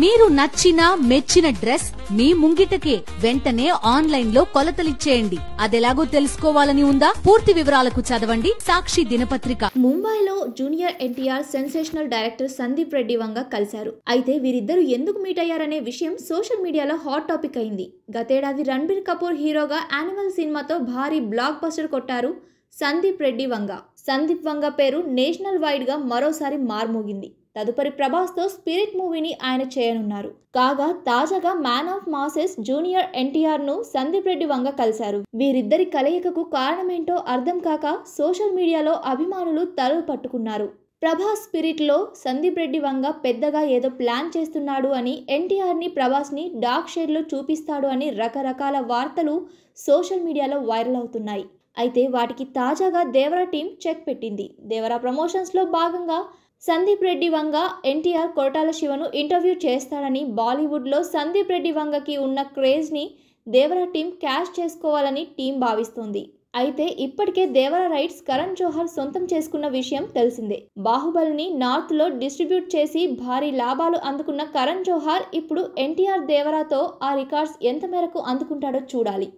మీరు నచ్చిన మెచ్చిన డ్రెస్ మీ ముంగిటకే వెంటనే ఆన్లైన్ లో కొలతలిచ్చేయండి అదెలాగో తెలుసుకోవాలని ఉందా పూర్తి వివరాలకు చదవండి సాక్షి దినపత్రిక ముంబైలో junior NTR sensational director Sandeep Reddy Vanga కలిశారు అయితే వీరిద్దరు ఎందుకు మీట్ అయ్యారనే విషయం సోషల్ మీడియాలో హాట్ టాపిక్ అయింది గతేడాది రణబీర్ కపూర్ హీరోగా యానిమల్ సినిమాతో భారీ బ్లాక్ బస్టర్ కొట్టారు సందీప్ రెడ్డి వంగ సందీప్ వంగ పేరు నేషనల్ వైడ్గా మరోసారి మార్మోగింది తదుపరి ప్రభాస్తో స్పిరిట్ మూవీని ఆయన చేయనున్నారు కాగా తాజాగా man of masses junior NTR ను సందీప్ రెడ్డి వంగ కలిశారు వీరిద్దరి కలయికకు కారణమేంటో అర్థం కాక సోషల్ మీడియాలో అభిమానులు తలలు పట్టుకున్నారు ప్రభాస్ స్పిరిట్లో సందీప్ రెడ్డి వంగ పెద్దగా ఏదో ప్లాన్ చేస్తున్నాడు అని ఎన్టీఆర్ని ప్రభాస్ని డార్క్ షేడ్లో చూపిస్తాడు అని రకరకాల వార్తలు సోషల్ మీడియాలో వైరల్ అవుతున్నాయి అయితే వాటికి తాజాగా దేవరా టీం చెక్ పెట్టింది దేవరా ప్రమోషన్స్లో భాగంగా సందీప్ రెడ్డి వంగ ఎన్టీఆర్ కొరటాల శివను ఇంటర్వ్యూ చేస్తాడని బాలీవుడ్లో సందీప్ రెడ్డి వంగకి ఉన్న క్రేజ్ని దేవరా టీం క్యాష్ చేసుకోవాలని టీం భావిస్తోంది అయితే ఇప్పటికే దేవరా రైట్స్ కరణ్ జోహర్ సొంతం చేసుకున్న విషయం తెలిసిందే బాహుబలిని నార్త్లో డిస్ట్రిబ్యూట్ చేసి భారీ లాభాలు అందుకున్న కరణ్ జోహార్ ఇప్పుడు ఎన్టీఆర్ దేవరాతో ఆ రికార్డ్స్ ఎంత మేరకు అందుకుంటాడో చూడాలి